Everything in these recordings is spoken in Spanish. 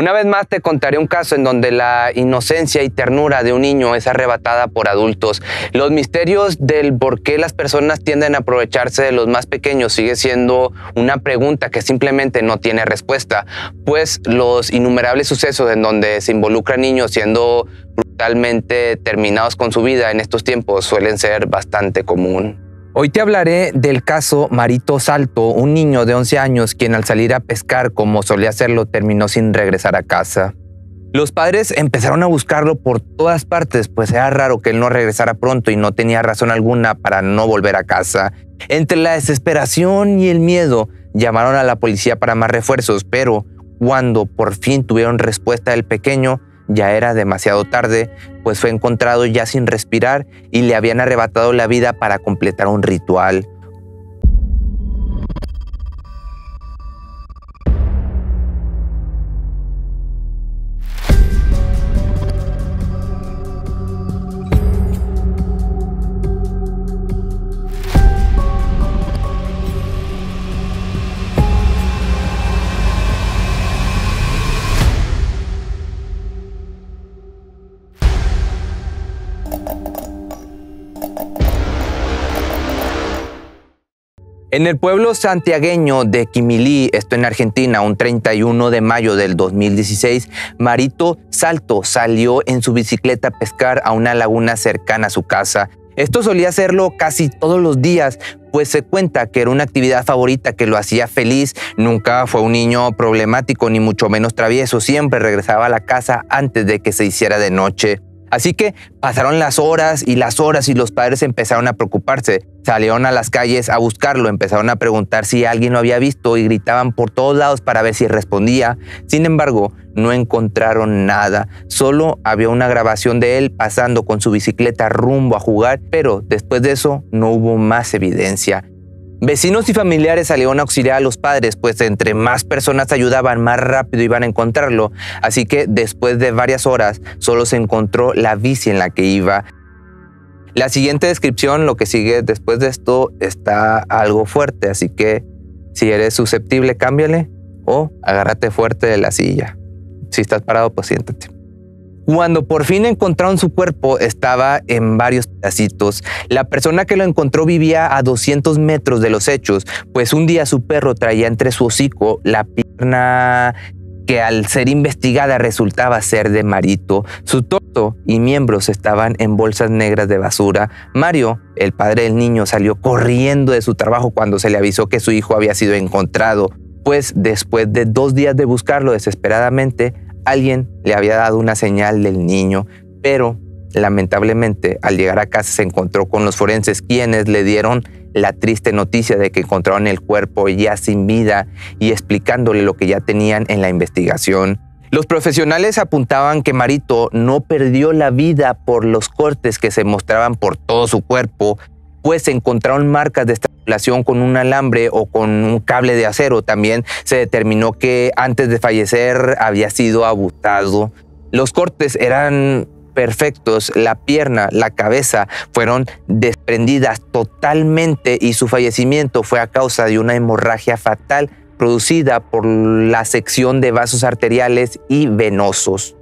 Una vez más te contaré un caso en donde la inocencia y ternura de un niño es arrebatada por adultos. Los misterios del por qué las personas tienden a aprovecharse de los más pequeños sigue siendo una pregunta que simplemente no tiene respuesta, pues los innumerables sucesos en donde se involucran niños siendo brutalmente terminados con su vida en estos tiempos suelen ser bastante común. Hoy te hablaré del caso Marito Salto, un niño de 11 años quien al salir a pescar como solía hacerlo terminó sin regresar a casa. Los padres empezaron a buscarlo por todas partes, pues era raro que él no regresara pronto y no tenía razón alguna para no volver a casa. Entre la desesperación y el miedo, llamaron a la policía para más refuerzos, pero cuando por fin tuvieron respuesta del pequeño, ya era demasiado tarde, pues fue encontrado ya sin respirar y le habían arrebatado la vida para completar un ritual, En el pueblo santiagueño de Quimilí, esto en Argentina, un 31 de mayo del 2016, Marito Salto salió en su bicicleta a pescar a una laguna cercana a su casa. Esto solía hacerlo casi todos los días, pues se cuenta que era una actividad favorita que lo hacía feliz, nunca fue un niño problemático ni mucho menos travieso, siempre regresaba a la casa antes de que se hiciera de noche. Así que pasaron las horas y las horas y los padres empezaron a preocuparse. Salieron a las calles a buscarlo, empezaron a preguntar si alguien lo había visto y gritaban por todos lados para ver si respondía. Sin embargo, no encontraron nada. Solo había una grabación de él pasando con su bicicleta rumbo a jugar, pero después de eso no hubo más evidencia. Vecinos y familiares a auxiliar a los padres, pues entre más personas ayudaban, más rápido iban a encontrarlo. Así que después de varias horas, solo se encontró la bici en la que iba. La siguiente descripción, lo que sigue después de esto, está algo fuerte, así que si eres susceptible, cámbiale o agárrate fuerte de la silla. Si estás parado, pues siéntate. Cuando por fin encontraron su cuerpo, estaba en varios pedacitos. La persona que lo encontró vivía a 200 metros de los hechos, pues un día su perro traía entre su hocico la pierna que al ser investigada resultaba ser de Marito. Su torso y miembros estaban en bolsas negras de basura. Mario, el padre del niño, salió corriendo de su trabajo cuando se le avisó que su hijo había sido encontrado, pues después de dos días de buscarlo desesperadamente, Alguien le había dado una señal del niño, pero lamentablemente al llegar a casa se encontró con los forenses quienes le dieron la triste noticia de que encontraron el cuerpo ya sin vida y explicándole lo que ya tenían en la investigación. Los profesionales apuntaban que Marito no perdió la vida por los cortes que se mostraban por todo su cuerpo, se encontraron marcas de estrangulación con un alambre o con un cable de acero. También se determinó que antes de fallecer había sido abusado. Los cortes eran perfectos, la pierna, la cabeza fueron desprendidas totalmente y su fallecimiento fue a causa de una hemorragia fatal producida por la sección de vasos arteriales y venosos.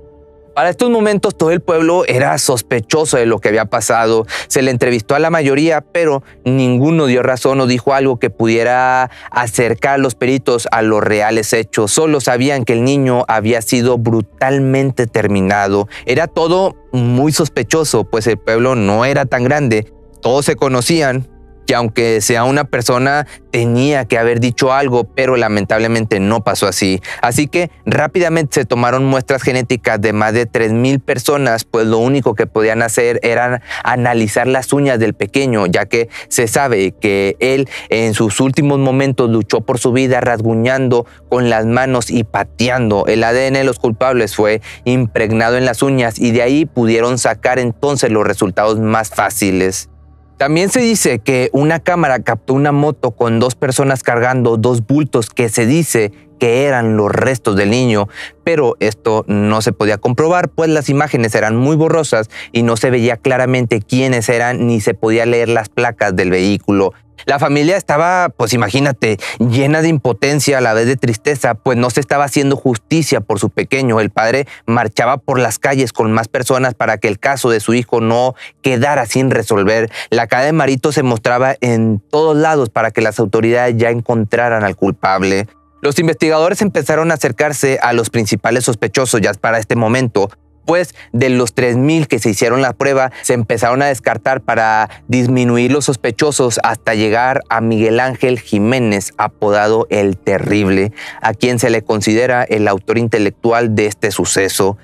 Para estos momentos todo el pueblo era sospechoso de lo que había pasado, se le entrevistó a la mayoría, pero ninguno dio razón o dijo algo que pudiera acercar a los peritos a los reales hechos. Solo sabían que el niño había sido brutalmente terminado. Era todo muy sospechoso, pues el pueblo no era tan grande, todos se conocían, que aunque sea una persona, tenía que haber dicho algo, pero lamentablemente no pasó así. Así que rápidamente se tomaron muestras genéticas de más de 3.000 personas, pues lo único que podían hacer era analizar las uñas del pequeño, ya que se sabe que él en sus últimos momentos luchó por su vida rasguñando con las manos y pateando. El ADN de los culpables fue impregnado en las uñas y de ahí pudieron sacar entonces los resultados más fáciles. También se dice que una cámara captó una moto con dos personas cargando dos bultos que se dice que eran los restos del niño, pero esto no se podía comprobar, pues las imágenes eran muy borrosas y no se veía claramente quiénes eran ni se podía leer las placas del vehículo la familia estaba, pues imagínate, llena de impotencia a la vez de tristeza, pues no se estaba haciendo justicia por su pequeño. El padre marchaba por las calles con más personas para que el caso de su hijo no quedara sin resolver. La cara de Marito se mostraba en todos lados para que las autoridades ya encontraran al culpable. Los investigadores empezaron a acercarse a los principales sospechosos ya para este momento, después de los 3.000 que se hicieron la prueba, se empezaron a descartar para disminuir los sospechosos hasta llegar a Miguel Ángel Jiménez, apodado El Terrible, a quien se le considera el autor intelectual de este suceso.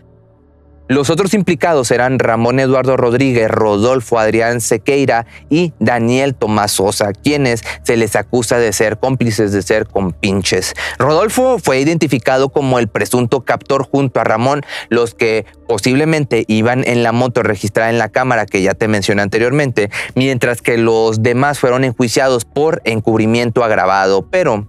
Los otros implicados eran Ramón Eduardo Rodríguez, Rodolfo Adrián Sequeira y Daniel Tomás Sosa, quienes se les acusa de ser cómplices, de ser compinches. Rodolfo fue identificado como el presunto captor junto a Ramón, los que posiblemente iban en la moto registrada en la cámara que ya te mencioné anteriormente, mientras que los demás fueron enjuiciados por encubrimiento agravado, pero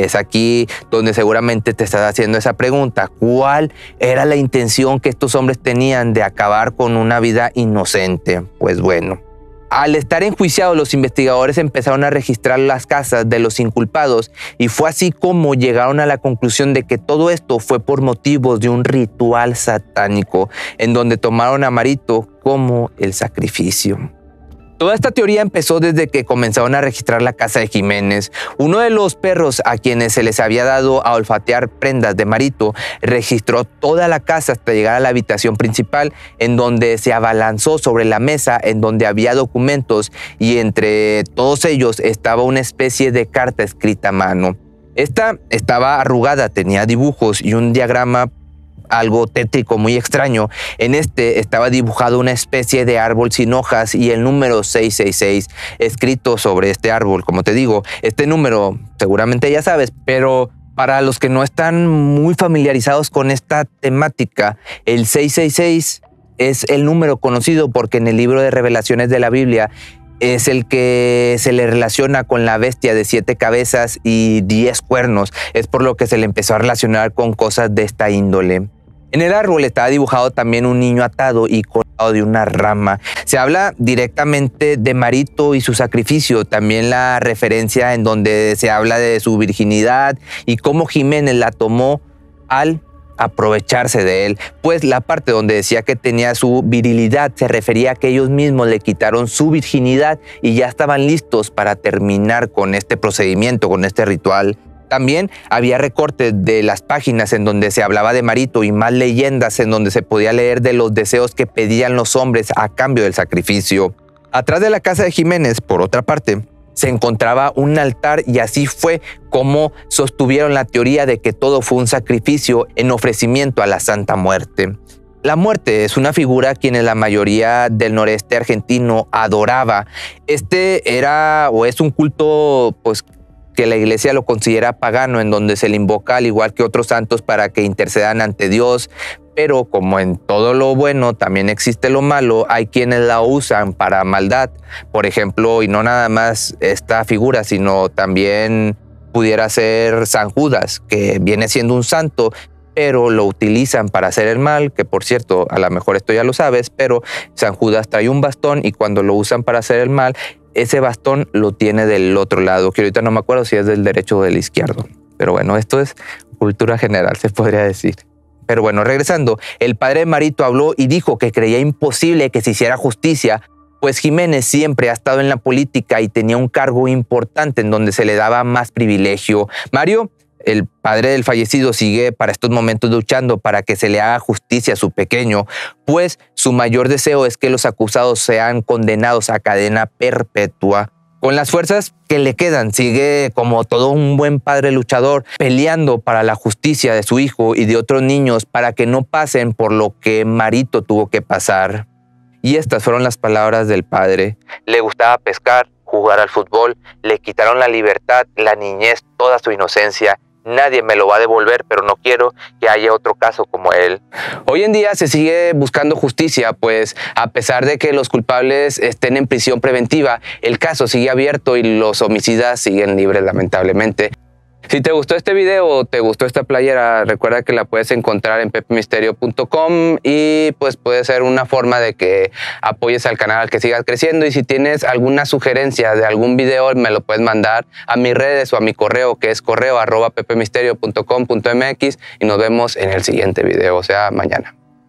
es aquí donde seguramente te estás haciendo esa pregunta. ¿Cuál era la intención que estos hombres tenían de acabar con una vida inocente? Pues bueno. Al estar enjuiciados, los investigadores empezaron a registrar las casas de los inculpados y fue así como llegaron a la conclusión de que todo esto fue por motivos de un ritual satánico en donde tomaron a Marito como el sacrificio. Toda esta teoría empezó desde que comenzaron a registrar la casa de Jiménez. Uno de los perros a quienes se les había dado a olfatear prendas de Marito registró toda la casa hasta llegar a la habitación principal en donde se abalanzó sobre la mesa en donde había documentos y entre todos ellos estaba una especie de carta escrita a mano. Esta estaba arrugada, tenía dibujos y un diagrama algo tétrico, muy extraño. En este estaba dibujado una especie de árbol sin hojas y el número 666 escrito sobre este árbol. Como te digo, este número seguramente ya sabes, pero para los que no están muy familiarizados con esta temática, el 666 es el número conocido porque en el libro de revelaciones de la Biblia es el que se le relaciona con la bestia de siete cabezas y diez cuernos. Es por lo que se le empezó a relacionar con cosas de esta índole. En el árbol estaba dibujado también un niño atado y colgado de una rama. Se habla directamente de Marito y su sacrificio, también la referencia en donde se habla de su virginidad y cómo Jiménez la tomó al aprovecharse de él, pues la parte donde decía que tenía su virilidad se refería a que ellos mismos le quitaron su virginidad y ya estaban listos para terminar con este procedimiento, con este ritual también había recortes de las páginas en donde se hablaba de Marito y más leyendas en donde se podía leer de los deseos que pedían los hombres a cambio del sacrificio. Atrás de la casa de Jiménez, por otra parte, se encontraba un altar y así fue como sostuvieron la teoría de que todo fue un sacrificio en ofrecimiento a la Santa Muerte. La muerte es una figura que quienes la mayoría del noreste argentino adoraba. Este era o es un culto pues que la iglesia lo considera pagano, en donde se le invoca al igual que otros santos para que intercedan ante Dios, pero como en todo lo bueno también existe lo malo, hay quienes la usan para maldad. Por ejemplo, y no nada más esta figura, sino también pudiera ser San Judas, que viene siendo un santo, pero lo utilizan para hacer el mal, que por cierto, a lo mejor esto ya lo sabes, pero San Judas trae un bastón y cuando lo usan para hacer el mal, ese bastón lo tiene del otro lado, que ahorita no me acuerdo si es del derecho o del izquierdo. Pero bueno, esto es cultura general, se podría decir. Pero bueno, regresando, el padre Marito habló y dijo que creía imposible que se hiciera justicia, pues Jiménez siempre ha estado en la política y tenía un cargo importante en donde se le daba más privilegio. Mario el padre del fallecido sigue para estos momentos luchando para que se le haga justicia a su pequeño, pues su mayor deseo es que los acusados sean condenados a cadena perpetua. Con las fuerzas que le quedan, sigue como todo un buen padre luchador, peleando para la justicia de su hijo y de otros niños para que no pasen por lo que Marito tuvo que pasar. Y estas fueron las palabras del padre. Le gustaba pescar, jugar al fútbol, le quitaron la libertad, la niñez, toda su inocencia nadie me lo va a devolver, pero no quiero que haya otro caso como él. Hoy en día se sigue buscando justicia, pues a pesar de que los culpables estén en prisión preventiva, el caso sigue abierto y los homicidas siguen libres lamentablemente. Si te gustó este video o te gustó esta playera, recuerda que la puedes encontrar en PepeMisterio.com y pues puede ser una forma de que apoyes al canal que sigas creciendo y si tienes alguna sugerencia de algún video me lo puedes mandar a mis redes o a mi correo que es correo arroba pepemisterio.com.mx y nos vemos en el siguiente video, o sea, mañana.